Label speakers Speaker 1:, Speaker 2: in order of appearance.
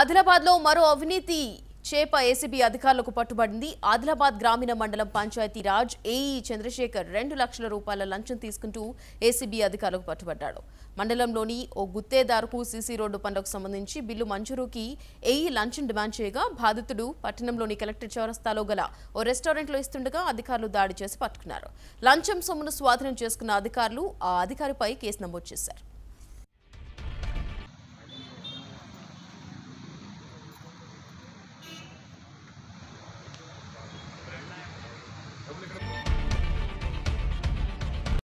Speaker 1: ఆదిలాబాద్లో మరో అవినీతి చేప ఏసీబీ అధికారులకు పట్టుబడింది ఆదిలాబాద్ గ్రామీణ మండలం పంచాయతీరాజ్ ఏఈ చంద్రశేఖర్ రెండు లక్షల రూపాయల లంచం తీసుకుంటూ ఏసీబీ అధికారులకు పట్టుబడ్డాడు మండలంలోని ఓ గుత్తేదారుకు సీసీ రోడ్డు పనులకు సంబంధించి బిల్లు మంజూరుకి ఏఈ లంచం డిమాండ్ చేయగా బాధితుడు పట్టణంలోని కలెక్టర్ చౌరస్తాలో గల ఓ రెస్టారెంట్లో ఇస్తుండగా అధికారులు దాడి చేసి పట్టుకున్నారు లంచం సొమ్మును స్వాధీనం చేసుకున్న అధికారులు ఆ అధికారిపై కేసు నమోదు చేశారు